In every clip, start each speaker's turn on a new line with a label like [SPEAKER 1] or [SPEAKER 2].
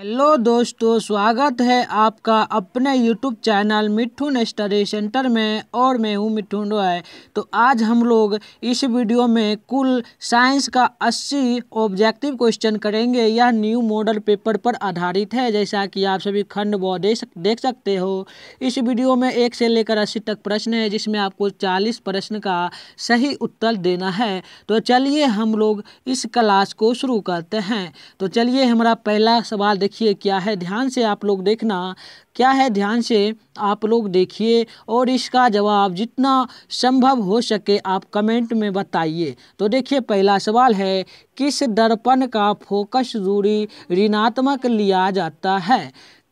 [SPEAKER 1] hello दोस्तों स्वागत है आपका अपने YouTube channel Mithun study centre में और मैं हूँ मिठुन रॉय तो आज हम लोग इस वीडियो में कुल साइंस का 80 ऑब्जेक्टिव क्वेश्चन करेंगे यह न्यू मॉडल पेपर पर आधारित है जैसा कि आप सभी खंड बहुत देख सकते हो इस वीडियो में एक से लेकर अस्सी तक प्रश्न है जिसमें आपको चालीस प्रश्न का सही उत्तर देना है तो चलिए हम लोग इस क्लास को शुरू करते हैं तो चलिए हमारा पहला सवाल देखिए क्या है ध्यान से आप लोग देखना क्या है ध्यान से आप लोग देखिए और इसका जवाब जितना संभव हो सके आप कमेंट में बताइए तो देखिए पहला सवाल है किस दर्पण का फोकस दूरी ऋणात्मक लिया जाता है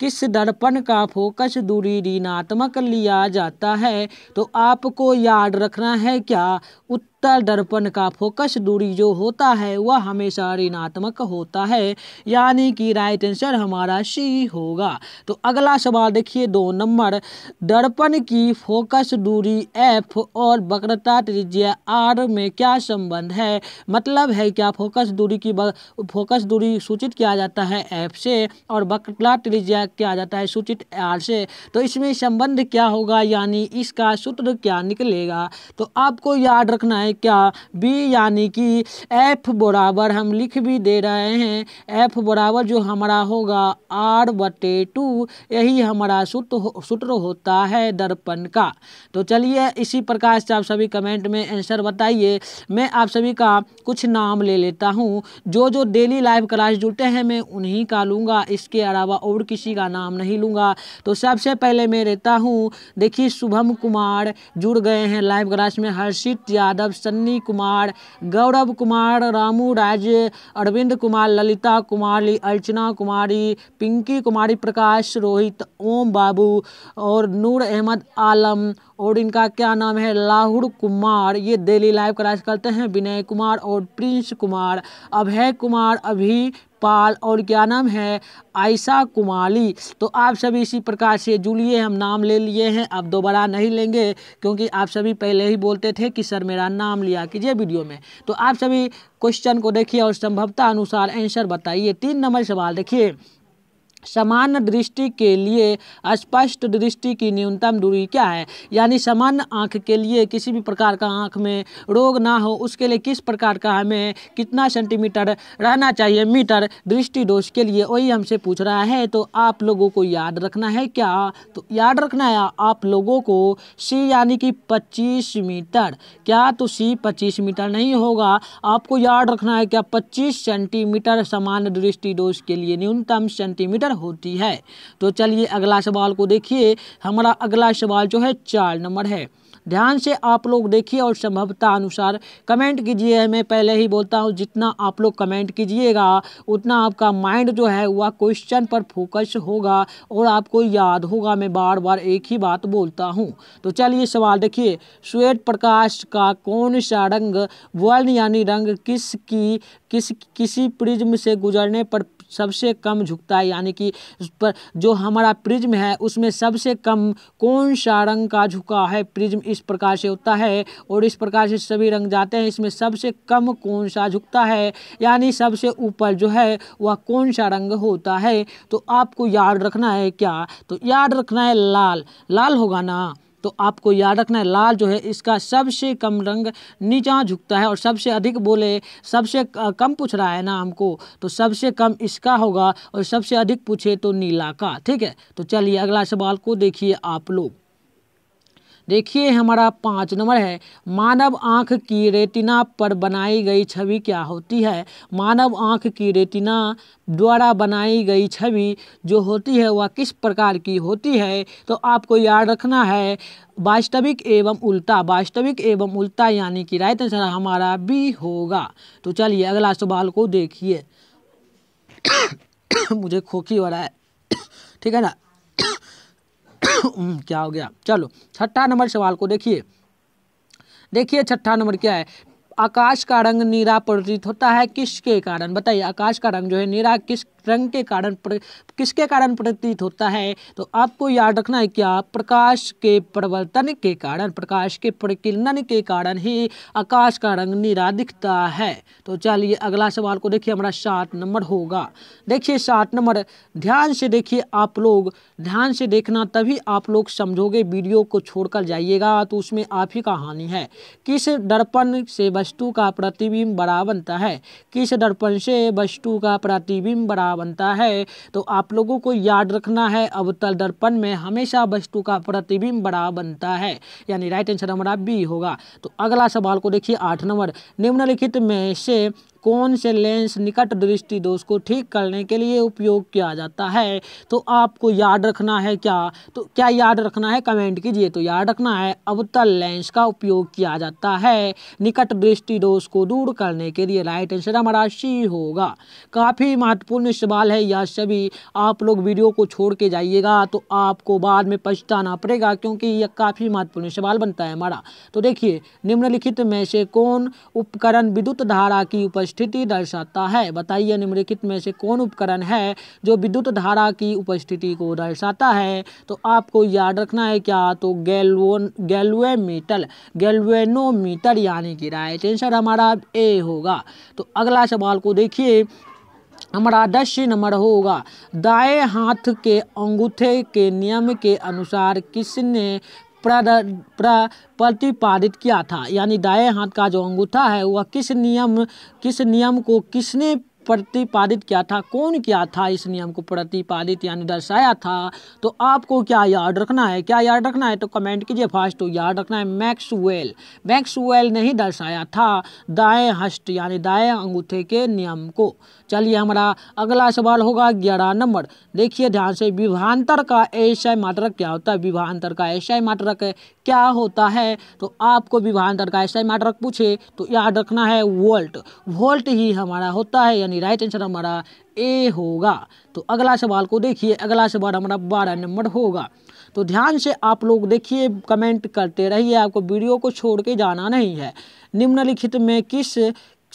[SPEAKER 1] किस दर्पण का फोकस दूरी ऋणात्मक लिया जाता है तो आपको याद रखना है क्या उत्तर उत्तर दर्पण का फोकस दूरी जो होता है वह हमेशा ऋणात्मक होता है यानी कि राइट आंसर हमारा सी होगा तो अगला सवाल देखिए दो नंबर दर्पण की फोकस दूरी एफ और वक्रता त्रिज्या आर में क्या संबंध है मतलब है क्या फोकस दूरी की फोकस दूरी सूचित किया जाता है एफ से और वक्रता त्रिज्या किया जाता है सूचित आर से तो इसमें संबंध क्या होगा यानी इसका सूत्र क्या निकलेगा तो आपको याद रखना है है क्या बी यानी कि एफ बराबर हम लिख भी दे रहे हैं एफ बराबर जो हमारा होगा आर बटे टू यही हमारा सूत्र हो, सूत्र होता है दर्पण का तो चलिए इसी प्रकार से आप सभी कमेंट में आंसर बताइए मैं आप सभी का कुछ नाम ले लेता हूँ जो जो डेली लाइव क्लास जुटे हैं मैं उन्हीं का लूँगा इसके अलावा और किसी का नाम नहीं लूँगा तो सबसे पहले मैं रहता हूँ देखिए शुभम कुमार जुड़ गए हैं लाइव क्लास में हर्षित यादव सन्नी कुमार गौरव कुमार रामू राज्य अरविंद कुमार ललिता कुमारी अर्चना कुमारी पिंकी कुमारी प्रकाश रोहित ओम बाबू और नूर अहमद आलम और इनका क्या नाम है लाहुर कुमार ये डेली लाइव क्लास करते हैं विनय कुमार और प्रिंस कुमार अभय कुमार अभी पाल और क्या नाम है आयशा कुमाली तो आप सभी इसी प्रकार से जुड़िए हम नाम ले लिए हैं अब दोबारा नहीं लेंगे क्योंकि आप सभी पहले ही बोलते थे कि सर मेरा नाम लिया कीजिए वीडियो में तो आप सभी क्वेश्चन को देखिए और संभवता अनुसार आंसर बताइए तीन नंबर सवाल देखिए समान दृष्टि के लिए स्पष्ट दृष्टि की न्यूनतम दूरी क्या है यानी सामान्य आँख के लिए किसी भी प्रकार का आँख में रोग ना हो उसके लिए किस प्रकार का हमें कितना सेंटीमीटर रहना चाहिए मीटर दृष्टि दोष के लिए वही हमसे पूछ रहा है तो आप लोगों को याद रखना है क्या तो याद रखना है आप लोगों को सी यानी कि पच्चीस मीटर क्या तो सी पच्चीस मीटर नहीं होगा आपको याद रखना है क्या पच्चीस सेंटीमीटर समान दृष्टि दोष के लिए न्यूनतम सेंटीमीटर होती है तो चलिए अगला सवाल को देखिए हमारा अगला सवाल जो है चार नंबर है ध्यान से आप लोग देखिए और संभवता अनुसार कमेंट कीजिए मैं पहले ही बोलता हूँ जितना आप लोग कमेंट कीजिएगा उतना आपका माइंड जो है वह क्वेश्चन पर फोकस होगा और आपको याद होगा मैं बार बार एक ही बात बोलता हूँ तो चलिए सवाल देखिए श्वेत प्रकाश का कौन सा रंग वर्ण यानी रंग किसकी किस किसी प्रिज्म से गुजरने पर सबसे कम झुकता है यानी कि पर जो हमारा प्रिज्म है उसमें सबसे कम कौन सा रंग का झुका है प्रिज्म इस प्रकार से होता है और इस प्रकार से सभी रंग जाते हैं इसमें सबसे कम कौन सा झुकता है यानी सबसे ऊपर जो है वह कौन सा रंग होता है तो आपको याद रखना है क्या तो याद रखना है लाल लाल होगा ना तो आपको याद रखना है लाल जो है इसका सबसे कम रंग नीचा झुकता है और सबसे अधिक बोले सबसे कम पूछ रहा है ना हमको तो सबसे कम इसका होगा और सबसे अधिक पूछे तो नीला का ठीक है तो चलिए अगला सवाल को देखिए आप लोग देखिए हमारा पाँच नंबर है मानव आँख की रेटिना पर बनाई गई छवि क्या होती है मानव आँख की रेटिना द्वारा बनाई गई छवि जो होती है वह किस प्रकार की होती है तो आपको याद रखना है वास्तविक एवं उल्टा वास्तविक एवं उल्टा यानी कि राइट आंसर हमारा बी होगा तो चलिए अगला सवाल को देखिए मुझे खोखी हो रहा है ठीक है ना क्या हो गया चलो छठा नंबर सवाल को देखिए देखिए छठा नंबर क्या है आकाश का रंग नीरा प्रतीत होता है किसके कारण बताइए आकाश का रंग जो है नीरा किस रंग के कारण किसके कारण प्रतीत होता है तो आपको याद रखना है क्या प्रकाश के प्रवर्तन के कारण प्रकाश के प्रकिरणन के कारण ही आकाश का रंग नीरा दिखता है तो चलिए अगला सवाल को देखिए हमारा सात नंबर होगा देखिए सात नंबर ध्यान से देखिए आप लोग ध्यान से देखना तभी आप लोग समझोगे वीडियो को छोड़कर जाइएगा तो उसमें आप ही कहानी है किस दर्पण से वस्तु का प्रतिबिंब बड़ा बनता है किस दर्पण से वस्तु का प्रतिबिंब बड़ा बनता है तो आप लोगों को याद रखना है अवतल दर्पण में हमेशा वस्तु का प्रतिबिंब बड़ा बनता है यानी राइट आंसर हमारा बी होगा तो अगला सवाल को देखिए आठ नंबर निम्नलिखित में से कौन से लेंस निकट दृष्टि दोष को ठीक करने के लिए उपयोग किया जाता है तो आपको याद रखना है क्या तो क्या याद रखना है कमेंट कीजिए तो याद रखना है अवतल लेंस का उपयोग किया जाता है निकट दृष्टि दोष को दूर करने के लिए राइट आंसर हमारा सी होगा काफ़ी महत्वपूर्ण सवाल है यह सभी आप लोग वीडियो को छोड़ के जाइएगा तो आपको बाद में पछताना पड़ेगा क्योंकि यह काफ़ी महत्वपूर्ण सवाल बनता है हमारा तो देखिए निम्नलिखित में से कौन उपकरण विद्युत धारा की उपस्थिति उपस्थिति दर्शाता है बताइए निम्नलिखित में से कौन उपकरण है जो विद्युत धारा की उपस्थिति को दर्शाता है तो आपको याद रखना है क्या तो गैलोमीटर गैल्वेमीटर यानी कि राइट आंसर हमारा ए होगा तो अगला सवाल को देखिए हमारा दस नंबर होगा दाएं हाथ के अंगूठे के नियम के अनुसार किसने प्रतिपादित किया था यानी दाएं हाथ का जो अंगूठा है वह किस नियम किस नियम को किसने प्रतिपादित किया था कौन किया था इस नियम को प्रतिपादित यानी दर्शाया था तो आपको क्या याद रखना है क्या याद रखना है तो कमेंट कीजिए फास्ट तो याद रखना है मैक्सवेल मैक्सवेल ने ही दर्शाया था दाएं हस्त यानी दाएं अंगूठे के नियम को चलिए हमारा अगला सवाल होगा ग्यारह नंबर देखिए ध्यान से विभांतर का ऐसा मात्रक क्या होता है विभांतर का ऐसा मात्रक क्या होता है तो आपको विभांतर का ऐसा मात्रक पूछे तो याद रखना है वोल्ट वोल्ट ही हमारा होता है यानी राइट आंसर हमारा ए होगा तो अगला सवाल को देखिए अगला सवाल हमारा बारह नंबर होगा तो ध्यान से आप लोग देखिए कमेंट करते रहिए आपको वीडियो को छोड़ के जाना नहीं है निम्नलिखित में किस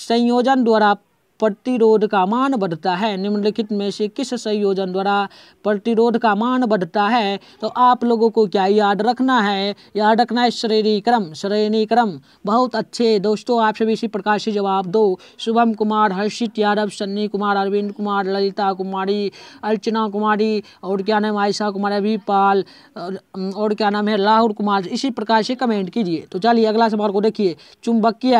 [SPEAKER 1] संयोजन द्वारा प्रतिरोध का मान बढ़ता है निम्नलिखित में से किस संयोजन द्वारा प्रतिरोध का मान बढ़ता है तो आप लोगों को क्या याद रखना है याद रखना है श्रेणी क्रम श्रेणी क्रम बहुत अच्छे दोस्तों आप सभी इसी प्रकार से जवाब दो शुभम कुमार हर्षित यादव सन्नी कुमार अरविंद कुमार ललिता कुमारी अर्चना कुमारी और क्या नाम आयशा कुमार अभिपाल और क्या नाम है राहुल कुमार इसी प्रकार से कमेंट कीजिए तो चलिए अगला सवाल को देखिए चुंबकीय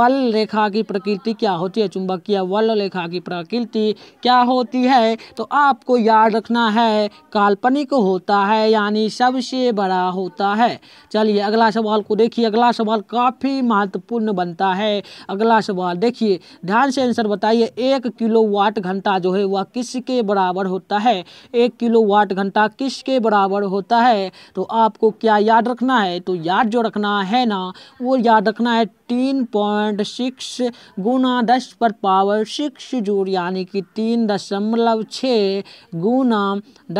[SPEAKER 1] बल रेखा की प्रकृति क्या होती है चुंबकीय या वर्ण लेखा की प्रकृति क्या होती है तो आपको याद रखना है काल्पनिक होता है यानी सबसे बड़ा होता है चलिए अगला सवाल को देखिए अगला सवाल काफ़ी महत्वपूर्ण बनता है अगला सवाल देखिए ध्यान से आंसर बताइए एक किलो वाट घंटा जो है वह किसके बराबर होता है एक किलो वाट घंटा किसके बराबर होता है तो आपको क्या याद रखना है तो याद जो रखना है ना वो याद रखना है तीन पॉइंट सिक्स गुना दस पर पावर सिक्स जूल यानी कि तीन दशमलव छः गुना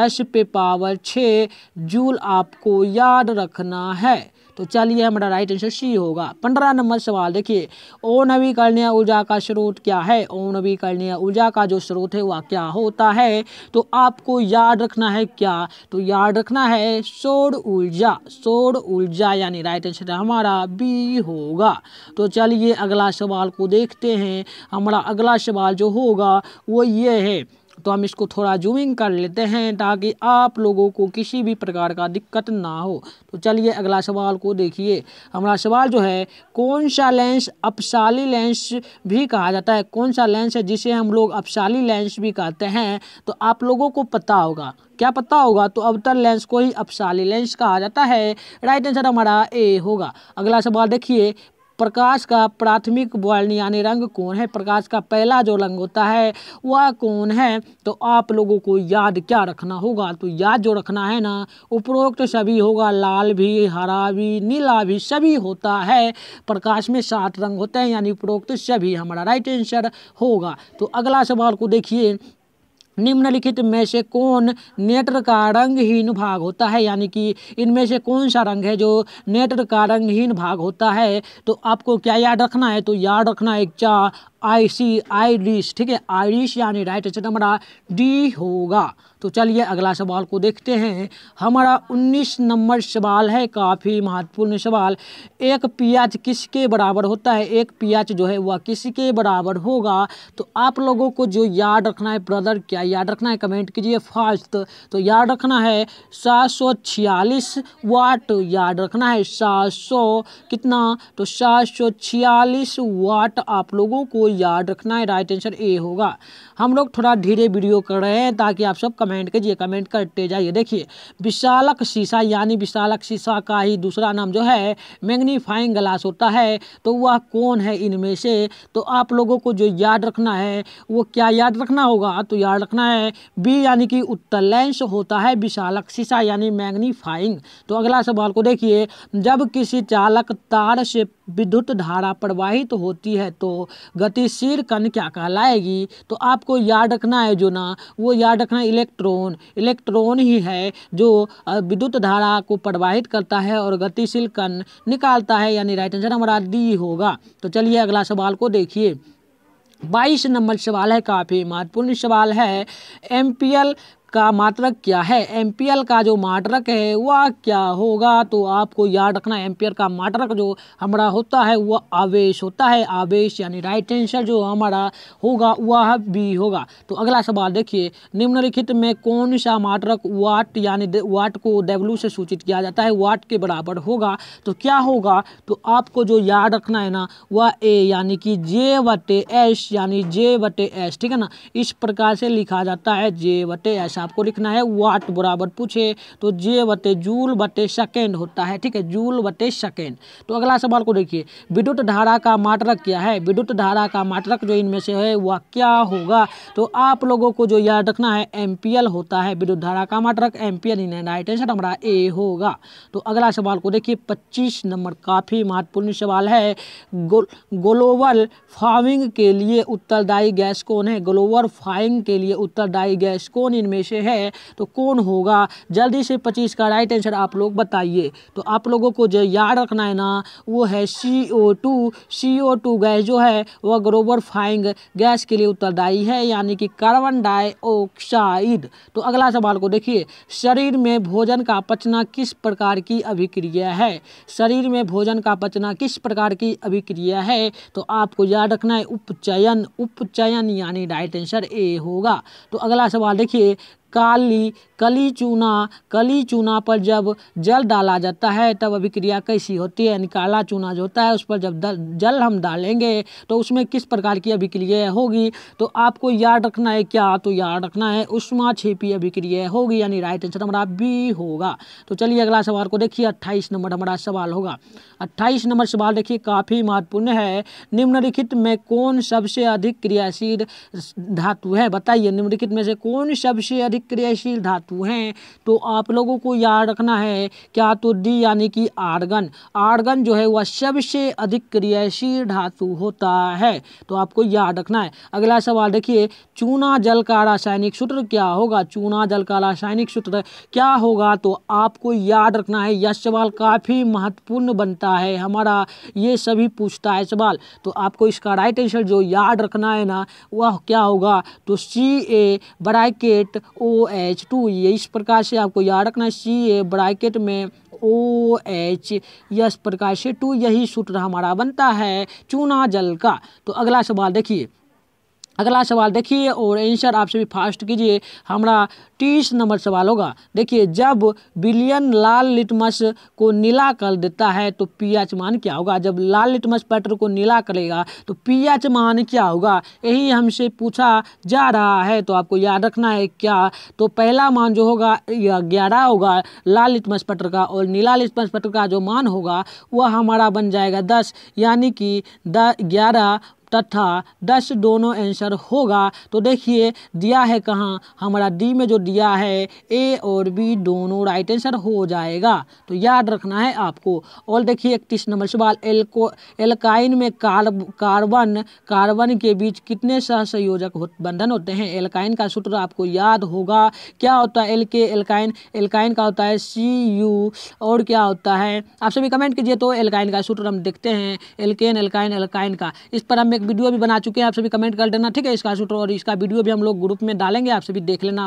[SPEAKER 1] दस पे पावर छः जूल आपको याद रखना है तो चलिए हमारा राइट आंसर सी होगा पंद्रह नंबर सवाल देखिए अनवीकरणीय ऊर्जा का स्रोत क्या है अनवीकरणीय ऊर्जा का जो स्रोत है वह क्या होता है तो आपको याद रखना है क्या तो याद रखना है सौर ऊर्जा सौर ऊर्जा यानी राइट आंसर हमारा बी होगा तो चलिए अगला सवाल को देखते हैं हमारा अगला सवाल जो होगा वो ये है तो हम इसको थोड़ा जूमिंग कर लेते हैं ताकि आप लोगों को किसी भी प्रकार का दिक्कत ना हो तो चलिए अगला सवाल को देखिए हमारा सवाल जो है कौन सा लेंस अपशाली लेंस भी कहा जाता है कौन सा लेंस है जिसे हम लोग अपशाली लेंस भी कहते हैं तो आप लोगों को पता होगा क्या पता होगा तो अवतर लेंस को ही अपशाली लेंस कहा जाता है राइट आंसर हमारा ए होगा अगला सवाल देखिए प्रकाश का प्राथमिक वर्ण यानी रंग कौन है प्रकाश का पहला जो रंग होता है वह कौन है तो आप लोगों को याद क्या रखना होगा तो याद जो रखना है ना उपरोक्त सभी होगा लाल भी हरा भी नीला भी सभी होता है प्रकाश में सात रंग होते हैं यानी उपरोक्त सभी हमारा राइट आंसर होगा तो अगला सवाल को देखिए निम्नलिखित में से कौन नेत्र का रंगहीन भाग होता है यानी कि इनमें से कौन सा रंग है जो नेत्र का रंगहीन भाग होता है तो आपको क्या याद रखना है तो याद रखना है चा आई सी आइरिश ठीक है आइरिश यानी राइट आंसर तो हमारा डी होगा तो चलिए अगला सवाल को देखते हैं हमारा 19 नंबर सवाल है काफ़ी महत्वपूर्ण सवाल एक पियाज किसके बराबर होता है एक पियाज जो है वह किसके बराबर होगा तो आप लोगों को जो याद रखना है ब्रदर क्या याद रखना है कमेंट कीजिए फास्ट तो याद रखना है सात सौ छियालीस वाट याद रखना है सात सौ कितना तो सात सौ छियालीस वाट आप लोगों को याद रखना है राइट आंसर ए होगा हम लोग थोड़ा धीरे वीडियो कर रहे हैं ताकि आप सब कमेंट कीजिए कमेंट करते जाइए देखिए विशालक शीशा यानी विशालक शीशा का ही दूसरा नाम जो है मैग्नीफाइंग ग्लास होता है तो वह कौन है इनमें से तो आप लोगों को जो याद रखना है वो क्या याद रखना होगा तो याद रखना है बी यानी कि उत्तर लेंस होता है विशालक शीशा यानी मैग्नीफाइंग तो अगला सवाल को देखिए जब किसी चालक तार से विद्युत धारा प्रवाहित होती है तो गतिशील कण क्या कहलाएगी तो आपको याद रखना है जो ना वो याद रखना इलेक्ट्रॉन इलेक्ट्रॉन ही है जो विद्युत धारा को प्रवाहित करता है और गतिशील कण निकालता है यानी राइट आंसर हमारा डी होगा तो चलिए अगला सवाल को देखिए बाईस नंबर सवाल है काफ़ी महत्वपूर्ण सवाल है एमपीएल का मात्रक क्या है एम्पियल का जो मात्रक है वह क्या होगा तो आपको याद रखना एम्पियर का मात्रक जो हमारा होता है वह आवेश होता है आवेश यानी राइट आंसर जो हमारा होगा वह बी होगा तो अगला सवाल देखिए निम्नलिखित में कौन सा मात्रक वाट यानी वाट को डेब्लू से सूचित किया जाता है वाट के बराबर होगा तो क्या होगा तो आपको जो याद रखना है ना वह ए यानी कि जे वटे एस यानी जे वटे एस ठीक है ना इस प्रकार से लिखा जाता है जे वटे एस से आपको लिखना है वाट बराबर पूछे तो जे बटे जूल बटे सेकेंड होता है ठीक है जूल बटे सेकेंड तो अगला सवाल को देखिए विद्युत धारा का मात्रक क्या है विद्युत धारा का मात्रक जो इनमें से है वह क्या होगा तो आप लोगों को जो याद रखना है एम्पियल होता है विद्युत धारा का मात्रक एम्पियल इन राइट आंसर हमारा ए होगा तो अगला सवाल को देखिए पच्चीस नंबर काफ़ी महत्वपूर्ण सवाल है ग्लोबल फार्मिंग के लिए उत्तरदायी गैस कौन है ग्लोबल फार्मिंग के लिए उत्तरदायी गैस कौन इनमें से है तो कौन होगा जल्दी से पच्चीस का राइट आंसर आप लोग बताइए तो आप लोगों को जो याद रखना है ना वो है C O two C O two gas जो है वह ग्लोबल फाइंग गैस के लिए उत्तरदायी है यानी कि कार्बन डाइऑक्साइड तो अगला सवाल को देखिए शरीर में भोजन का पचना किस प्रकार की अभिक्रिया है शरीर में भोजन का पचना किस प्रकार की अभिक्रिया है तो आपको याद रखना है उपचयन उपचयन यानी राइट आंसर ए होगा तो अगला सवाल देखिए काली कली चूना कली चूना पर जब जल डाला जाता है तब अभिक्रिया कैसी होती है यानी काला चूना जो होता है उस पर जब जल हम डालेंगे तो उसमें किस प्रकार की अभिक्रिया होगी तो आपको याद रखना है क्या तो याद रखना है उष्मा छेपी अभिक्रिया होगी यानी राइट आंसर हमारा बी होगा तो चलिए अगला सवाल को देखिए अट्ठाईस नंबर हमारा सवाल होगा अट्ठाईस नंबर सवाल देखिए काफ़ी महत्वपूर्ण है निम्नलिखित में कौन सबसे अधिक क्रियाशील धातु है बताइए निम्नलिखित में से कौन सबसे अधिक अभिक्रियाशील धातु हैं तो आप लोगों को याद रखना है क्या तो डी यानी कि आर्गन आर्गन जो है वह सबसे अधिक क्रियाशील धातु होता है तो आपको याद रखना है अगला सवाल देखिए चूना जल का रासायनिक सूत्र क्या होगा चूना जल का रासायनिक सूत्र क्या होगा तो आपको याद रखना है यह सवाल काफ़ी महत्वपूर्ण बनता है हमारा ये सभी पूछता है सवाल तो आपको इसका राइट आंसर जो याद रखना है ना वह क्या होगा तो सी ए बराकेट ओ ओ एच टू ये इस प्रकार से आपको याद रखना सी ब्राकेट में ओ एच यश प्रकार से टू यही सूत्र हमारा बनता है चूना जल का तो अगला सवाल देखिए अगला सवाल देखिए और आंसर आप सभी फास्ट कीजिए हमारा तीस नंबर सवाल होगा देखिए जब बिलियन लाल लिटमस को नीला कर देता है तो पीएच मान क्या होगा जब लाल लिटमस पैटर को नीला करेगा तो पीएच मान क्या होगा यही हमसे पूछा जा रहा है तो आपको याद रखना है क्या तो पहला मान जो होगा यह ग्यारह होगा लाल लिटमस पैटर का और नीला लिटमस पैटर का जो मान होगा वह हमारा बन जाएगा दस यानी कि द ग्यारह तथा दस दोनों आंसर होगा तो देखिए दिया है कहाँ हमारा डी में जो दिया है ए और बी दोनों राइट आंसर हो जाएगा तो याद रखना है आपको और देखिए इकतीस नंबर सवाल एल्को एल्काइन में कार्ब कार्बन कार्बन के बीच कितने सहसंयोजक हो, बंधन होते हैं एल्काइन का सूत्र आपको याद होगा क्या होता है एल के एल्काइन एल्काइन का होता है सी यू और क्या होता है आप सभी कमेंट कीजिए तो एल्काइन का सूत्र हम देखते हैं एल्केन एल्काइन एल्काइन का इस पर हमें एक वीडियो भी बना चुके हैं आप सभी कमेंट कर देना ठीक है इसका सूत्र और इसका वीडियो भी हम लोग ग्रुप में डालेंगे आप सभी देख लेना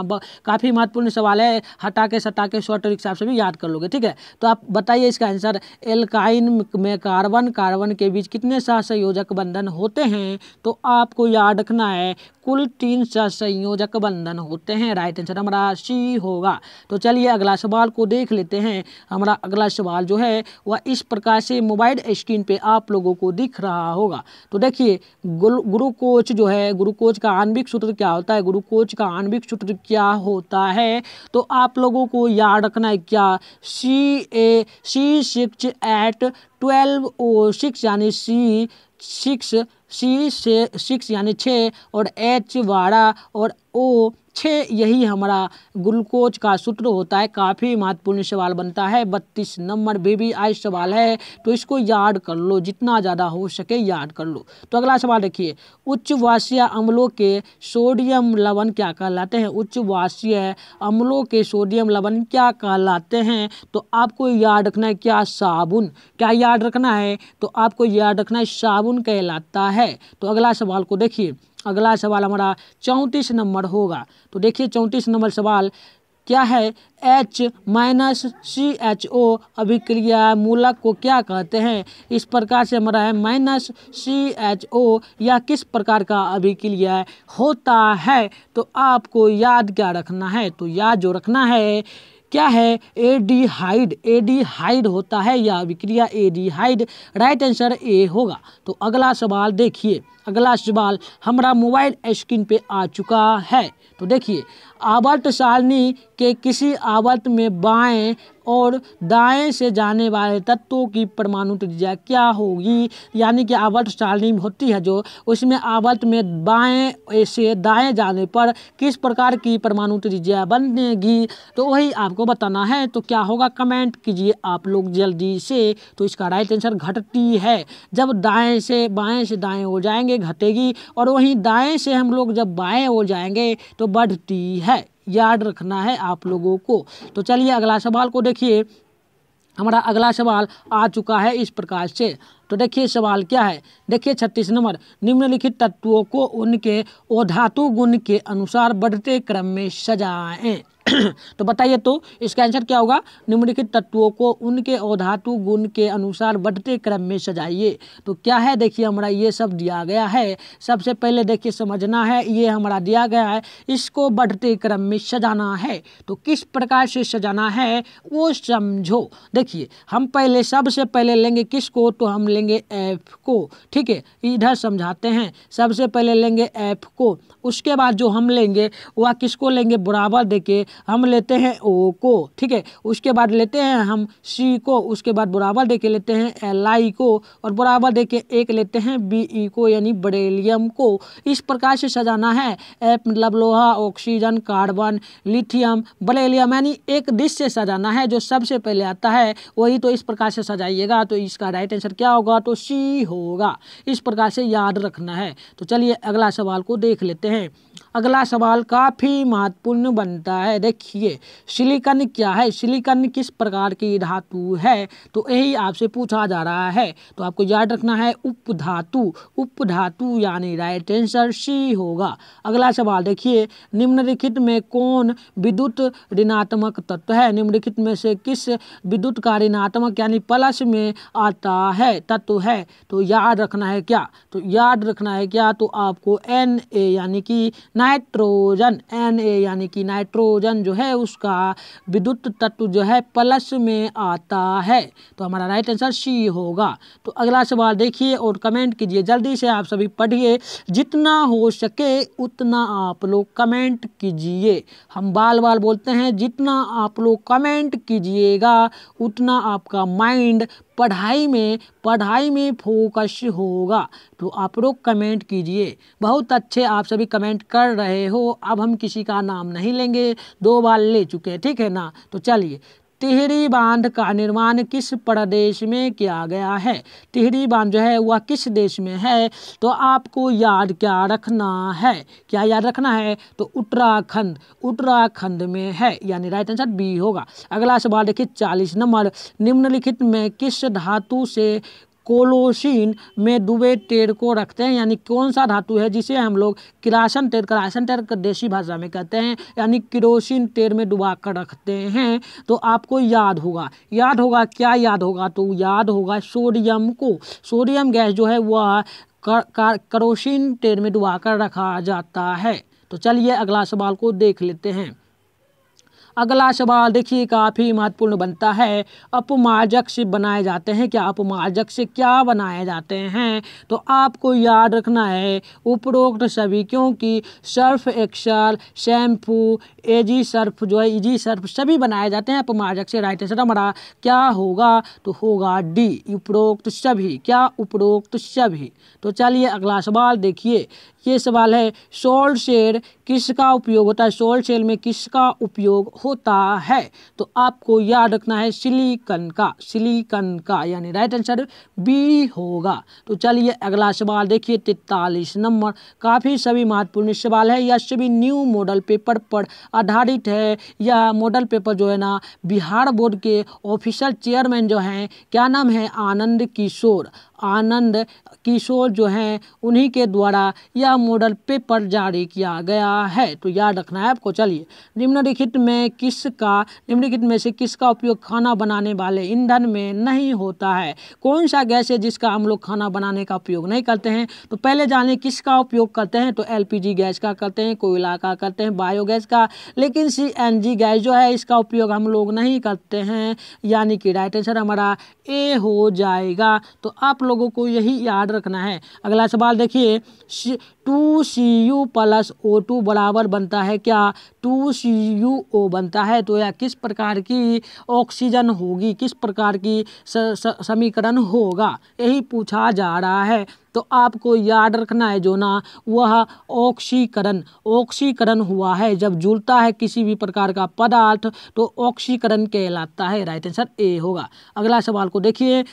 [SPEAKER 1] काफ़ी महत्वपूर्ण सवाल है हटा के सटा के शॉर्ट ट्रिक्स आप सभी याद कर लोगे ठीक है तो आप बताइए इसका आंसर एल्काइन में कार्बन कार्बन के बीच कितने सहसंयोजक बंधन होते हैं तो आपको याद रखना है कुल तीन संयोजक बंधन होते हैं राइट आंसर हमारा सी होगा तो चलिए अगला सवाल को देख लेते हैं हमारा अगला सवाल जो है वह इस प्रकार से मोबाइल स्क्रीन पे आप लोगों को दिख रहा होगा तो देखिए कोच जो है ग्लूकोच का आणविक सूत्र क्या होता है कोच का आणविक सूत्र क्या होता है तो आप लोगों को याद रखना है क्या C A C six eight twelve O six यानी सी सिक्स सी से सिक्स यानी छः और एच वाड़ा और ओ छः यही हमारा ग्लूकोज का सूत्र होता है काफ़ी महत्वपूर्ण सवाल बनता है बत्तीस नंबर बेबी आई सवाल है तो इसको याद कर लो जितना ज़्यादा हो सके याद कर लो तो अगला सवाल देखिए उच्च वासीय अम्लों के सोडियम लवण क्या कहलाते हैं उच्च वासीय अम्लों के सोडियम लवण क्या कहलाते हैं तो आपको याद रखना है क्या साबुन क्या याद रखना है तो आपको याद रखना है साबुन कहलाता है तो अगला सवाल को देखिए अगला सवाल हमारा चौंतीस नंबर होगा तो देखिए चौंतीस नंबर सवाल क्या है H minus C H O अभिक्रिया मूलक को क्या कहते हैं इस प्रकार से हमारा है माइनस सी एच ओ या किस प्रकार का अभिक्रिया होता है तो आपको याद क्या रखना है तो याद जो रखना है क्या है डी हाइड होता है aldehyde right answer A होगा तो अगला सवाल देखिए अगला सवाल हमारा मोबाइल स्क्रीन पे आ चुका है तो देखिए आबर्ट सालनी के किसी आवर्त में बाएं और दाएं से जाने वाले तत्वों की परमाणु त्रिज्या क्या होगी यानी कि आवर्त सारणी होती है जो उसमें आवर्त में बाएं से दाएं जाने पर किस प्रकार की परमाणु त्रिज्या बनेगी तो वही आपको बताना है तो क्या होगा कमेंट कीजिए आप लोग जल्दी से तो इसका राइट आंसर घटती है जब दाएं से बाएं से दाएं हो जाएंगे घटेगी और वहीं दाएँ से हम लोग जब बाएँ हो जाएंगे तो बढ़ती है याद रखना है आप लोगों को तो चलिए अगला सवाल को देखिए हमारा अगला सवाल आ चुका है इस प्रकार से तो देखिए सवाल क्या है देखिए छत्तीस नंबर निम्नलिखित तत्वों को उनके औधातु गुण के अनुसार बढ़ते क्रम में सजाएं तो बताइए तो इसका आंसर क्या होगा निम्नलिखित तत्वों को उनके औधातु गुण के अनुसार बढ़ते क्रम में सजाइए तो क्या है देखिए हमारा ये सब दिया गया है सबसे पहले देखिए समझना है ये हमारा दिया गया है इसको बढ़ते क्रम में सजाना है तो किस प्रकार से सजाना है वो समझो देखिए हम पहले सबसे पहले लेंगे को तो हम लेंगे एफ को ठीक है इधर समझाते हैं सबसे पहले लेंगे एफ को उसके बाद जो हम लेंगे वह किसको लेंगे बराबर देखिए हम लेते हैं ओ को ठीक है उसके बाद लेते हैं हम सी को उसके बाद बराबर देके लेते हैं एल आई को और बराबर देके एक लेते हैं बी ई को यानी बरेलियम को इस प्रकार से सजाना है एफ मतलब लोहा ऑक्सीजन कार्बन लिथियम बरेलियम यानी एक दिश से सजाना है जो सबसे पहले आता है वही तो इस प्रकार से सजाइएगा तो इसका राइट आंसर क्या होगा तो सी होगा इस प्रकार से याद रखना है तो चलिए अगला सवाल को देख लेते हैं अगला सवाल काफ़ी महत्वपूर्ण बनता है देखिए सिलिकन क्या है सिलिकन किस प्रकार की धातु है तो यही आपसे पूछा जा रहा है तो आपको याद रखना है उप धातु उप धातु यानी राइट आंसर सी होगा अगला सवाल देखिए निम्नलिखित में कौन विद्युत ऋणात्मक तत्व है निम्नलिखित में से किस विद्युत का ऋणात्मक यानी प्लस में आता है तत्व है तो याद रखना है क्या तो याद रखना है क्या तो आपको एन ए यानी कि नाइट्रोजन एन ए यानी कि नाइट्रोजन जो है उसका विद्युत तत्व जो है प्लस में आता है तो हमारा राइट आंसर सी होगा तो अगला सवाल देखिए और कमेंट कीजिए जल्दी से आप सभी पढ़िए जितना हो सके उतना आप लोग कमेंट कीजिए हम बाल बाल बोलते हैं जितना आप लोग कमेंट कीजिएगा उतना आपका माइंड पढ़ाई में पढ़ाई में फोकस होगा तो आप लोग कमेंट कीजिए बहुत अच्छे आप सभी कमेंट कर रहे हो अब हम किसी का नाम नहीं लेंगे दो बार ले चुके हैं ठीक है ना तो चलिए टिहरी बांध का निर्माण किस प्रदेश में किया गया है टिहरी बांध जो है वह किस देश में है तो आपको याद क्या रखना है क्या याद रखना है तो उत्तराखंड उत्तराखंड में है यानी राइट आंसर बी होगा अगला सवाल देखिए चालीस नंबर निम्नलिखित में किस धातु से कोलोसिन में दुबे टेर को रखते हैं यानी कौन सा धातु है जिसे हम लोग किराशन टेर करासन टेर देसी भाषा में कहते हैं यानी किरोसिन टेर में डुबा कर रखते हैं तो आपको याद होगा याद होगा क्या याद होगा तो याद होगा सोडियम को सोडियम गैस जो है वह करोसिन टेर में डुबा कर रखा जाता है तो चलिए अगला सवाल को देख लेते हैं अगला सवाल देखिए काफ़ी महत्वपूर्ण बनता है अपमार्जक से बनाए जाते हैं क्या अपमार्जक से क्या बनाए जाते हैं तो आपको याद रखना है उपरोक्त सभी क्योंकि Surf Excel shampoo easy Surf जो है इजी सर्फ सभी बनाए जाते हैं अपमार्जक से राइट आंसर हमारा क्या होगा तो होगा डी उपरोक्त सभी क्या उपरोक्त सभी तो चलिए अगला सवाल देखिए ये सवाल है सोल शेल किसका उपयोग होता है सोल शेर में किसका उपयोग होता है तो आपको याद रखना है सिलिकन का सिलिकन का यानी राइट आंसर बी होगा तो चलिए अगला सवाल देखिए तैतालीस नंबर काफ़ी सभी महत्वपूर्ण सवाल है यह सभी न्यू मॉडल पेपर पर आधारित है यह मॉडल पेपर जो है ना बिहार बोर्ड के ऑफिशियल चेयरमैन जो हैं क्या नाम है आनंद किशोर आनंद किशोर जो हैं उन्हीं के द्वारा यह मॉडल पेपर जारी किया गया है तो याद रखना है आपको चलिए निम्नलिखित में किसका निम्नलिखित में से किसका उपयोग खाना बनाने वाले ईंधन में नहीं होता है कौन सा गैस है जिसका हम लोग खाना बनाने का उपयोग नहीं करते हैं तो पहले जाने किसका उपयोग करते हैं तो एल गैस का करते हैं कोयला का करते हैं बायोगैस का लेकिन सी गैस जो है इसका उपयोग हम लोग नहीं करते हैं यानी कि राइट आंसर हमारा ए हो जाएगा तो आप लोग लोगों को यही याद रखना है अगला सवाल देखिए two C U plus O two बराबर बनता है क्या टू सी यू ओ बनता है तो यह किस प्रकार की ऑक्सीजन होगी किस प्रकार की समीकरण होगा यही पूछा जा रहा है तो आपको याद रखना है जो ना वह ऑक्सीकरण ऑक्सीकरण हुआ है जब जुलता है किसी भी प्रकार का पदार्थ तो ऑक्सीकरण कहलाता है राइट आंसर ए होगा अगला सवाल को देखिए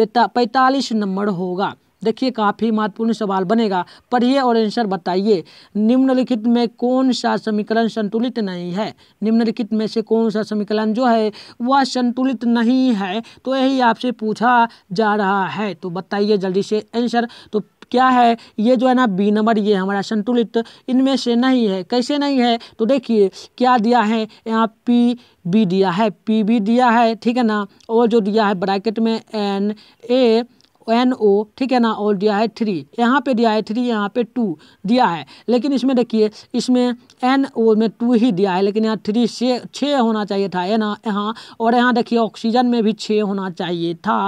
[SPEAKER 1] पैंतालीस नंबर होगा देखिए काफ़ी महत्वपूर्ण सवाल बनेगा पढ़िए और आंसर बताइए निम्नलिखित में कौन सा समीकरण संतुलित नहीं है निम्नलिखित में से कौन सा समीकरण जो है वह संतुलित नहीं है तो यही आपसे पूछा जा रहा है तो बताइए जल्दी से आंसर तो क्या है ये जो है ना बी नंबर ये हमारा संतुलित इनमें से नहीं है कैसे नहीं है तो देखिए क्या दिया है यहाँ पी बी दिया है पी बी दिया है ठीक है ना और जो दिया है ब्रैकेट में एन ए एन ओ ठीक है ना और दिया है थ्री यहाँ पे दिया है थ्री यहाँ पे टू दिया है लेकिन इसमें देखिए इसमें एन ओ में टू ही दिया है लेकिन यहाँ थ्री से छः होना चाहिए था है ना यहाँ और यहाँ देखिए ऑक्सीजन में भी छः होना चाहिए था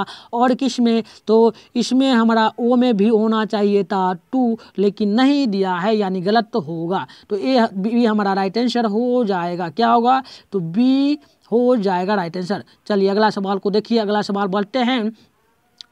[SPEAKER 1] और किस में तो इसमें हमारा ओ में भी होना चाहिए था टू लेकिन नहीं दिया है यानी गलत तो होगा तो ए भी हमारा राइट आंसर हो जाएगा क्या होगा तो बी हो जाएगा राइट आंसर चलिए अगला सवाल को देखिए अगला सवाल बोलते हैं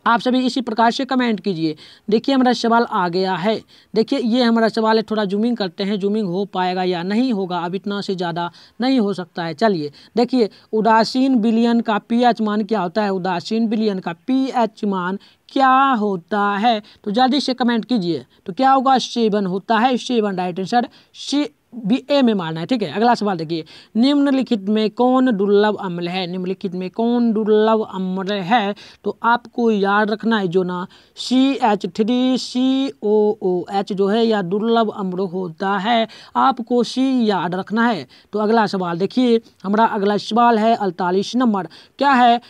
[SPEAKER 1] आप सभी इसी प्रकार से कमेंट कीजिए देखिए हमारा सवाल आ गया है देखिए ये हमारा सवाल है थोड़ा जूमिंग करते हैं जूमिंग हो पाएगा या नहीं होगा अब इतना से ज़्यादा नहीं हो सकता है चलिए देखिए उदासीन बिलियन का पी एच मान क्या होता है उदासीन बिलियन का पी एच मान क्या होता है तो जल्दी से कमेंट कीजिए तो क्या होगा सेवन होता है seven right answer C B A में मारना है ठीक है अगला सवाल देखिए निम्नलिखित में कौन दुर्लभ अम्ल है निम्नलिखित में कौन दुर्लभ अम्ल है तो आपको याद रखना है जो ना C H three C O O H जो है या दुर्लभ अम्ल होता है आपको सी याद रखना है तो अगला सवाल देखिए हमारा अगला सवाल है अड़तालीस नंबर क्या है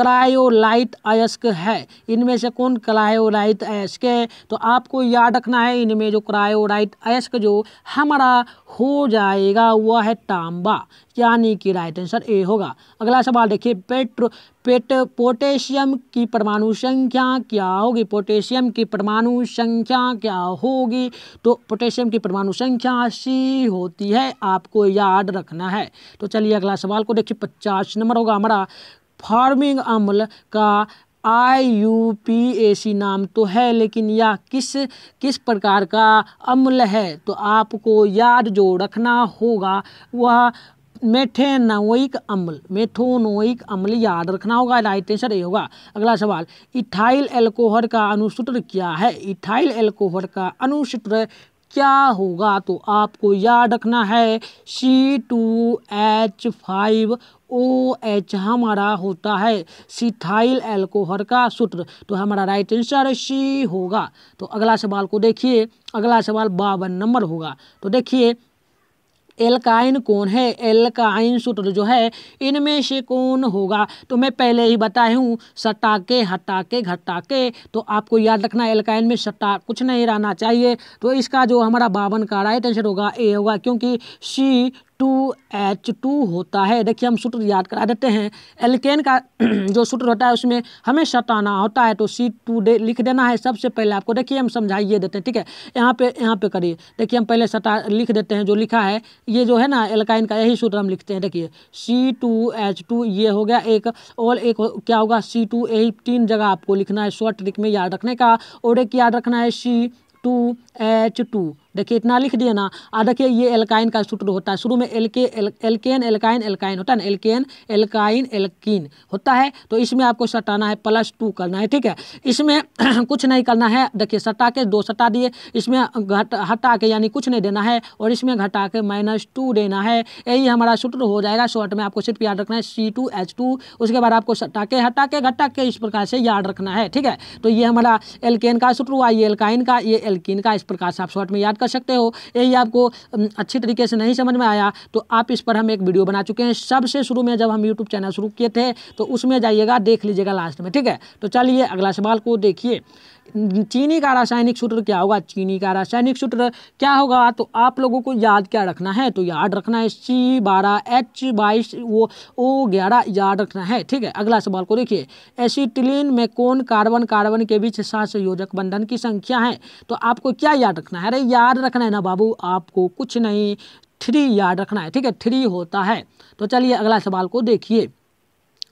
[SPEAKER 1] क्रायोलाइट अयस्क है इनमें से कौन क्रायोलाइट अयस्क है तो आपको याद रखना है इनमें जो क्रायोलाइट अयस्क जो हमारा हो जाएगा वह है तांबा यानी कि राइट आंसर ए होगा अगला सवाल देखिए पेट्रो पेट पोटेशियम की परमाणु संख्या क्या होगी पोटेशियम की परमाणु संख्या क्या होगी तो पोटेशियम की परमाणु संख्या सी होती है आपको याद रखना है तो चलिए अगला सवाल को देखिए पचास नंबर होगा हमारा फार्मिंग अम्ल का आई यू पी ए सी नाम तो है लेकिन यह किस किस प्रकार का अम्ल है तो आपको याद जो रखना होगा वह मेथेनोइक अम्ल मेथोनोइक अम्ल याद रखना होगा राइट आंसर ये होगा अगला सवाल इथाइल एल्कोहल का अनुसूत्र क्या है इथाइल एल्कोहल का अनुसूत्र क्या होगा तो आपको याद रखना है C two H five O H हमारा होता है सीथाइल एल्कोहल का सूत्र तो हमारा राइट आंसर सी होगा तो अगला सवाल को देखिए अगला सवाल बावन नंबर होगा तो देखिए एल्काइन कौन है एल्काइन सूत्र जो है इनमें से कौन होगा तो मैं पहले ही बताया हूँ सटाके के घटाके के के तो आपको याद रखना एल्काइन में सटा कुछ नहीं रहना चाहिए तो इसका जो हमारा बावन का राइट आंसर होगा ए होगा क्योंकि सी टू एच टू होता है देखिए हम सूत्र याद करा देते हैं एल्केन का जो सूत्र होता है उसमें हमें सटाना होता है तो सी टू डे लिख देना है सबसे पहले आपको देखिए हम समझाइए देते हैं ठीक है यहाँ पे यहाँ पे करिए देखिए हम पहले सटा लिख देते हैं जो लिखा है ये जो है ना एल्काइन का यही सूत्र हम लिखते हैं देखिए सी टू एच टू ये हो गया एक और एक हो, क्या होगा सी टू यही तीन जगह आपको लिखना है शॉर्ट ट्रिक में याद रखने का और एक याद रखना है सी टू एच टू देखिए इतना लिख दिया ना और देखिए ये एल्काइन का सूत्र होता है शुरू में एलके एल्केन एल्काइन एल्काइन होता है ना एल्केन एल्काइन एल्किन होता है तो इसमें आपको सटाना है प्लस टू करना है ठीक है इसमें कुछ नहीं करना है देखिए सटा के दो सटा दिए इसमें घट हटा के यानी कुछ नहीं देना है और इसमें घटा के माइनस टू देना है यही हमारा सूत्र हो जाएगा शॉर्ट में आपको सिर्फ याद रखना है सी टू एच टू उसके बाद आपको सटा के हटा के घटा के इस प्रकार से याद रखना है ठीक है तो ये हमारा एल्केन का सूत्र हुआ ये एल्काइन का ये एल्किन का इस प्रकार से आप शॉर्ट में याद कर सकते हो यही आपको अच्छी तरीके से नहीं समझ में आया तो आप इस पर हम एक वीडियो बना चुके हैं सबसे शुरू में जब हम यूट्यूब चैनल शुरू किए थे तो उसमें जाइएगा देख लीजिएगा लास्ट में ठीक है तो चलिए अगला सवाल को देखिए चीनी का रासायनिक सूत्र क्या होगा चीनी का रासायनिक सूत्र क्या होगा तो आप लोगों को याद क्या रखना है तो याद रखना है सी बारह एच बाईस वो ओ ग्यारह याद रखना है ठीक है अगला सवाल को देखिए एसिटिलीन में कौन कार्बन कार्बन के बीच सात संयोजक बंधन की संख्या है तो आपको क्या याद रखना है अरे या याद रखना है ना बाबू आपको कुछ नहीं थ्री याद रखना है ठीक है थ्री होता है तो चलिए अगला सवाल को देखिए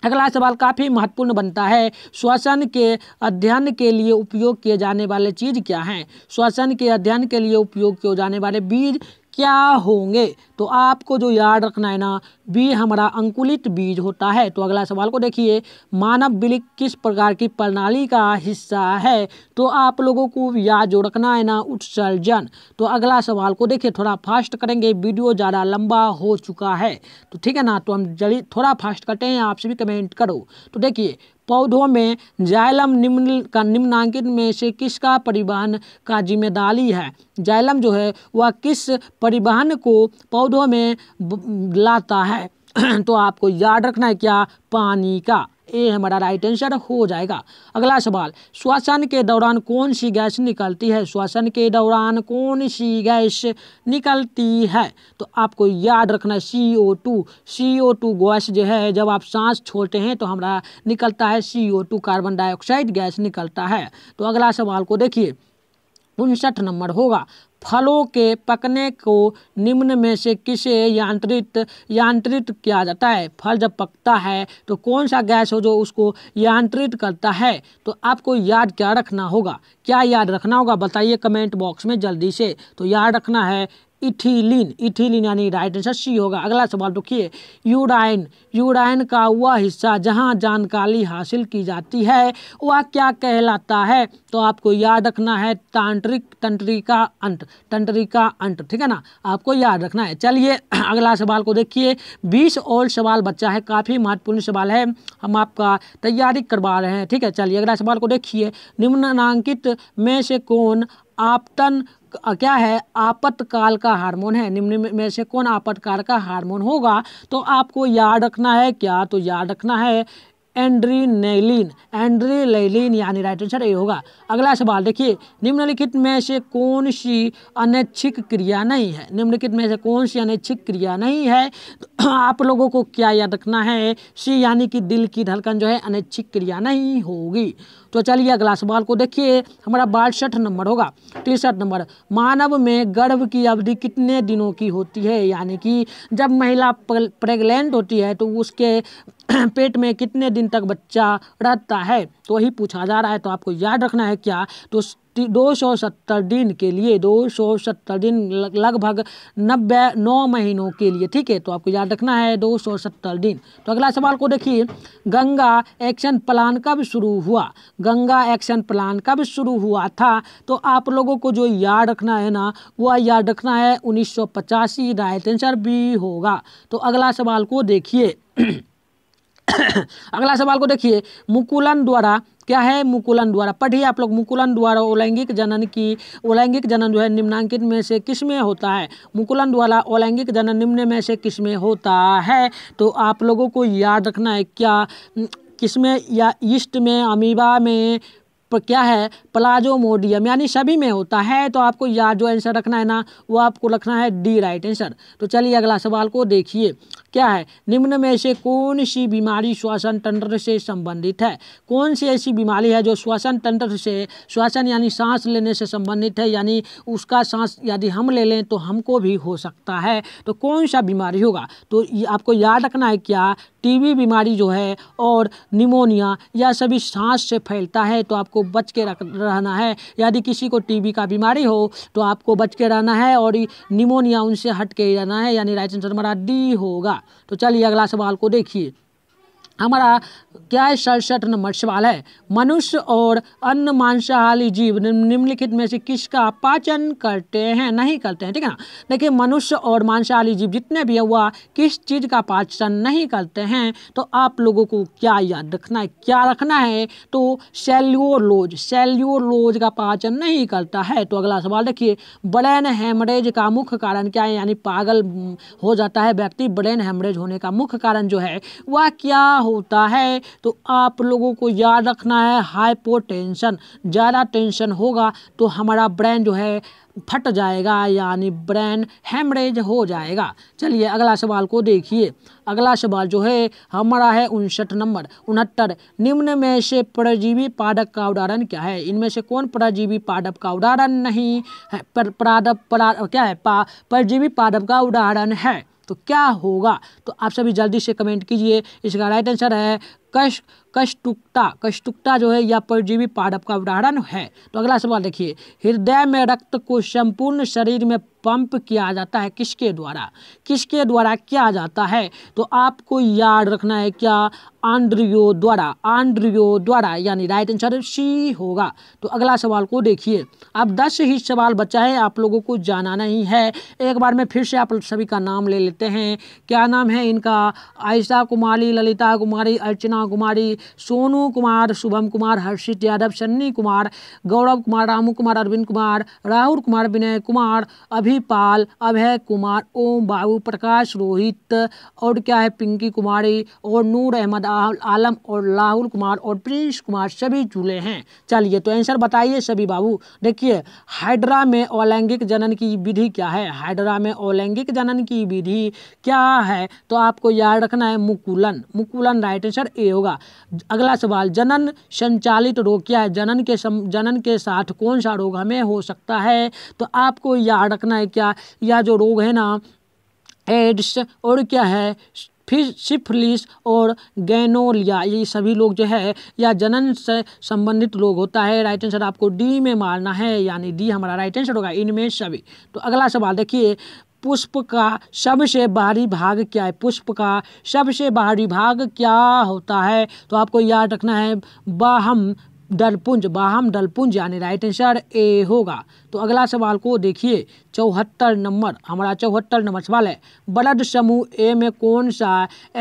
[SPEAKER 1] अगला सवाल काफ़ी महत्वपूर्ण बनता है श्वसन के अध्ययन के लिए उपयोग किए जाने वाले चीज क्या हैं श्वसन के अध्ययन के लिए उपयोग किए जाने वाले बीज क्या होंगे तो आपको जो याद रखना है ना बी हमारा अंकुलित बीज होता है तो अगला सवाल को देखिए मानव बिलिक किस प्रकार की प्रणाली का हिस्सा है तो आप लोगों को याद जो रखना है ना उत्सर्जन तो अगला सवाल को देखिए थोड़ा फास्ट करेंगे वीडियो ज़्यादा लंबा हो चुका है तो ठीक है ना तो हम जल्दी थोड़ा फास्ट करते हैं आप सभी कमेंट करो तो देखिए पौधों में जाइलम निम्न का निम्नांकित में से किसका परिवहन का जिम्मेदारी है जाइलम जो है वह किस परिवहन को पौधों में लाता है तो आपको याद रखना है क्या पानी का ए हमारा राइट आंसर हो जाएगा अगला सवाल श्वसन के दौरान कौन सी गैस निकलती है श्वसन के दौरान कौन सी गैस निकलती है तो आपको याद रखना C O two C O two gas जो है जब आप सांस छोड़ते हैं तो हमारा निकलता है C O two carbon dioxide gas निकलता है तो अगला सवाल को देखिए उनसठ नंबर होगा फलों के पकने को निम्न में से किसे यांत्रित यांत्रित किया जाता है फल जब पकता है तो कौन सा गैस हो जो उसको यांत्रित करता है तो आपको याद क्या रखना होगा क्या याद रखना होगा बताइए कमेंट बॉक्स में जल्दी से तो याद रखना है इथिलीन इथिलीन यानी राइट आंसर सी होगा अगला सवाल देखिए यूराइन यूराइन का वह हिस्सा जहां जानकारी हासिल की जाती है वह क्या कहलाता है तो आपको याद रखना है तांत्रिक तंत्रिका अंत तंत्रिका अंत ठीक है ना आपको याद रखना है चलिए अगला सवाल को देखिए बीस ओल्ड सवाल बच्चा है काफ़ी महत्वपूर्ण सवाल है हम आपका तैयारी करवा रहे हैं ठीक है चलिए अगला सवाल को देखिए निम्नांकित में से कौन आपतन क्या है आपत्तकाल का हार्मोन है निम्न में से कौन आपत्तकाल का हार्मोन होगा तो आपको याद रखना है क्या तो याद रखना है एंड्रीनेलिन एंड्रीलेलिन यानी राइट आंसर ए होगा अगला सवाल देखिए निम्नलिखित में से कौन सी अनैच्छिक क्रिया नहीं है निम्नलिखित में से कौन सी अनैच्छिक क्रिया नहीं है तो आप लोगों को क्या याद रखना है सी यानी कि दिल की धड़कन जो है अनैच्छिक क्रिया नहीं होगी तो चलिए अगला सवाल को देखिए हमारा बासठ नंबर होगा तिरसठ नंबर मानव में गर्भ की अवधि कितने दिनों की होती है यानी कि जब महिला प्रेगनेंट होती है तो उसके पेट में कितने दिन तक बच्चा रहता है तो वही पूछा जा रहा है तो आपको याद रखना है क्या तो दो सौ सत्तर दिन के लिए दो सौ सत्तर दिन लगभग नब्बे नौ महीनों के लिए ठीक है तो आपको याद रखना है दो सौ सत्तर दिन तो अगला सवाल को देखिए गंगा एक्शन प्लान कब शुरू हुआ गंगा एक्शन प्लान कब शुरू हुआ था तो आप लोगों को जो याद रखना है ना वह याद रखना है उन्नीस सौ पचासी राइट आंसर बी होगा तो अगला सवाल को देखिए अगला सवाल को देखिए मुकुलन द्वारा क्या है मुकुलन द्वारा पढ़िए आप लोग मुकुलन द्वारा ओलैंगिक जनन की ओलैंगिक जनन जो है निम्नांकित में से किस में होता है मुकुलन द्वारा ओलैंगिक जनन निम्न में से किस में होता है तो आप लोगों को याद रखना है क्या किस में या ईस्ट में अमीबा में पर क्या है प्लाजो मोडियम यानी सभी में होता है तो आपको या जो आंसर रखना है ना वो आपको रखना है डी राइट आंसर तो चलिए अगला सवाल को देखिए क्या है निम्न में से कौन सी बीमारी श्वसन तंत्र से संबंधित है कौन सी ऐसी बीमारी है जो श्वसन तंत्र से श्वसन यानी सांस लेने से संबंधित है यानी उसका सांस यदि हम ले लें तो हमको भी हो सकता है तो कौन सा बीमारी होगा तो आपको याद रखना है क्या टीबी बीमारी जो है और निमोनिया यह सभी सांस से फैलता है तो आपको बच के रख रहना है यदि किसी को टीबी का बीमारी हो तो आपको बच के रहना है और निमोनिया उनसे हट के रहना है यानी राइट आंसर हमारा डी होगा तो चलिए अगला सवाल को देखिए हमारा क्या है सड़सठ नंबर सवाल है मनुष्य और अन्य मांसाहारी जीव निम्नलिखित में से किसका पाचन करते हैं नहीं करते हैं ठीक है ना देखिए मनुष्य और मांसाहारी जीव जितने भी है वह किस चीज़ का पाचन नहीं करते हैं तो आप लोगों को क्या याद रखना है क्या रखना है तो सेल्यूलोज सेल्यूलोज का पाचन नहीं करता है तो अगला सवाल देखिए ब्रेन हेमरेज का मुख्य कारण क्या है यानी पागल हम्म, हो जाता है व्यक्ति ब्रेन हेमरेज होने का मुख्य कारण जो है वह क्या होता है तो आप लोगों को याद रखना है हाइपोटेंशन ज़्यादा टेंशन होगा तो हमारा ब्रेन जो है फट जाएगा यानी ब्रेन हेमरेज हो जाएगा चलिए अगला सवाल को देखिए अगला सवाल जो है हमारा है उनसठ नंबर उनहत्तर निम्न में से परजीवी पादप का उदाहरण क्या है इनमें से कौन परजीवी पादप का उदाहरण नहीं है पर, प्रादप क्या है पा, परजीवी पादप का उदाहरण है तो क्या होगा तो आप सभी जल्दी से कमेंट कीजिए इसका राइट आंसर है कश कष्टुकता कष्टुकता जो है यह परजीवी पादप का उदाहरण है तो अगला सवाल देखिए हृदय में रक्त को संपूर्ण शरीर में पंप किया जाता है किसके द्वारा किसके द्वारा किया जाता है तो आपको याद रखना है क्या आंड्रियो द्वारा आंड्रियो द्वारा यानी राइट आंसर सी होगा तो अगला सवाल को देखिए अब दस ही सवाल बचा है आप लोगों को जाना नहीं है एक बार में फिर से आप सभी का नाम ले लेते हैं क्या नाम है इनका आयशा कुमारी ललिता कुमारी अर्चना कल्पना कुमारी सोनू कुमार शुभम कुमार हर्षित यादव सन्नी कुमार गौरव कुमार रामू कुमार अरविंद कुमार राहुल कुमार विनय कुमार अभिपाल अभय कुमार ओम बाबू प्रकाश रोहित और क्या है पिंकी कुमारी और नूर अहमद आलम और राहुल कुमार और प्रिंस कुमार सभी जुड़े हैं चलिए तो आंसर बताइए सभी बाबू देखिए हाइड्रा में अलैंगिक जनन की विधि क्या है हाइड्रा में अलैंगिक जनन की विधि क्या है तो आपको याद रखना है मुकुलन मुकुलन राइट आंसर ए ये होगा अगला सवाल जनन संचालित रोग क्या है जनन के सम, जनन के साथ कौन सा रोग हमें हो सकता है तो आपको याद रखना है क्या या जो रोग है ना एड्स और क्या है फिर सिफलिस और गैनोलिया ये सभी लोग जो है या जनन से संबंधित लोग होता है राइट आंसर आपको डी में मारना है यानी डी हमारा राइट आंसर होगा इनमें सभी तो अगला सवाल देखिए पुष्प का सबसे बाहरी भाग क्या है पुष्प का सबसे बाहरी भाग क्या होता है तो आपको याद रखना है बाहम दलपुंज बाहम दलपुंज यानी राइट आंसर ए होगा तो अगला सवाल को देखिए चौहत्तर नंबर हमारा चौहत्तर नंबर सवाल है ब्लड समूह ए में कौन सा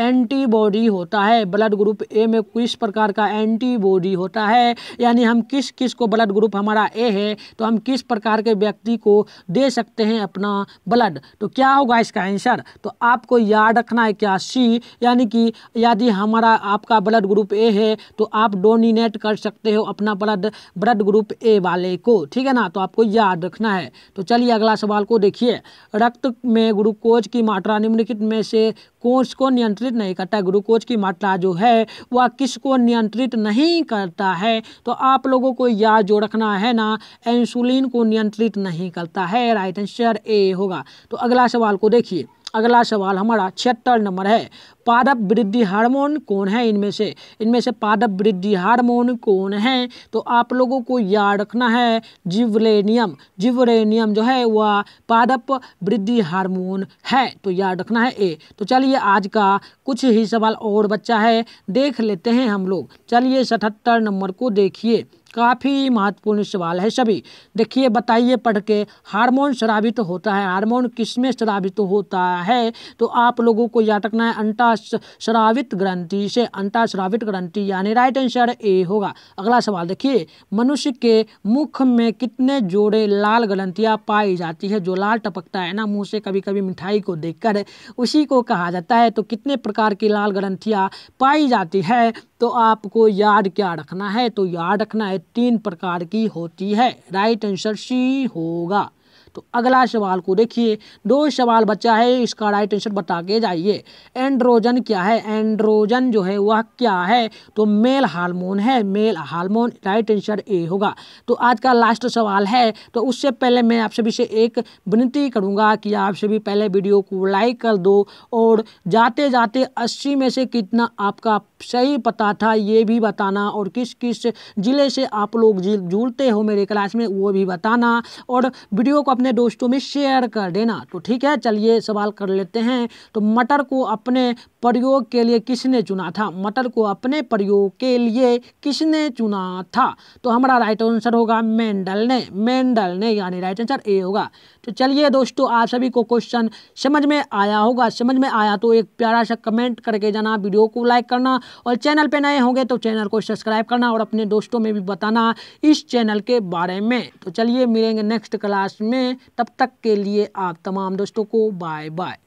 [SPEAKER 1] एंटीबॉडी होता है ब्लड ग्रुप ए में किस प्रकार का एंटीबॉडी होता है यानी हम किस किस को ब्लड ग्रुप हमारा ए है तो हम किस प्रकार के व्यक्ति को दे सकते हैं अपना ब्लड तो क्या होगा इसका आंसर तो आपको याद रखना है क्या सी यानी कि यदि हमारा आपका ब्लड ग्रुप ए है तो आप डोनिनेट कर सकते हो अपना ब्लड ब्लड ग्रुप ए वाले को ठीक है ना तो आपको याद रखना है तो चलिए अगला सवाल को देखिए रक्त में ग्लूकोज की मात्रा निम्नलिखित में से कोष को नियंत्रित नहीं करता ग्लूकोज की मात्रा जो है वह किसको नियंत्रित नहीं करता है तो आप लोगों को याद जो रखना है ना इंसुलिन को नियंत्रित नहीं करता है राइट आंसर ए होगा तो अगला सवाल को देखिए अगला सवाल हमारा छिहत्तर नंबर है पादप वृद्धि हार्मोन कौन है इनमें से इनमें से पादप वृद्धि हार्मोन कौन है तो आप लोगों को याद रखना है जिवरेनियम जिवरेनियम जो है वह पादप वृद्धि हार्मोन है तो याद रखना है ए तो चलिए आज का कुछ ही सवाल और बच्चा है देख लेते हैं हम लोग चलिए सतहत्तर नंबर को देखिए काफ़ी महत्वपूर्ण सवाल है सभी देखिए बताइए पढ़ के हारमोन श्रावित तो होता है हारमोन किसमें श्रावित तो होता है तो आप लोगों को याद रखना है अंटा श्रावित ग्रंथि से अंटा श्रावित ग्रंथि यानी राइट आंसर ए होगा अगला सवाल देखिए मनुष्य के मुख में कितने जोड़े लाल ग्रंथियाँ पाई जाती है जो लाल टपकता है ना मुँह से कभी कभी मिठाई को कर उसी को कहा जाता है तो कितने प्रकार की लाल ग्रंथियाँ पाई जाती है तो आपको याद क्या रखना है तो याद रखना है तीन प्रकार की होती है राइट आंसर सी होगा तो अगला सवाल को देखिए दो सवाल बचा है इसका राइट आंसर बता के जाइए एंड्रोजन क्या है एंड्रोजन जो है वह क्या है तो मेल हार्मोन है male hormone right answer A होगा तो आज का लास्ट सवाल है तो उससे पहले मैं आप सभी से एक विनती करूंगा कि आप सभी पहले वीडियो को लाइक कर दो और जाते जाते अस्सी में से कितना आपका सही पता था ये भी बताना और किस किस ज़िले से आप लोग जुड़ते हो मेरे क्लास में वो भी बताना और वीडियो को अपने दोस्तों में शेयर कर देना तो ठीक है चलिए सवाल कर लेते हैं तो मटर को अपने प्रयोग के लिए किसने चुना था मटर को अपने प्रयोग के लिए किसने चुना था तो हमारा राइट आंसर होगा मेंडल ने मेंडल ने यानी राइट आंसर ए होगा तो चलिए दोस्तों आप सभी को क्वेश्चन समझ में आया होगा समझ में आया तो एक प्यारा सा कमेंट करके जाना वीडियो को लाइक करना और चैनल पर नए होंगे तो चैनल को सब्सक्राइब करना और अपने दोस्तों में भी बताना इस चैनल के बारे में तो चलिए मिलेंगे नेक्स्ट क्लास में तब तक के लिए आप तमाम दोस्तों को बाय बाय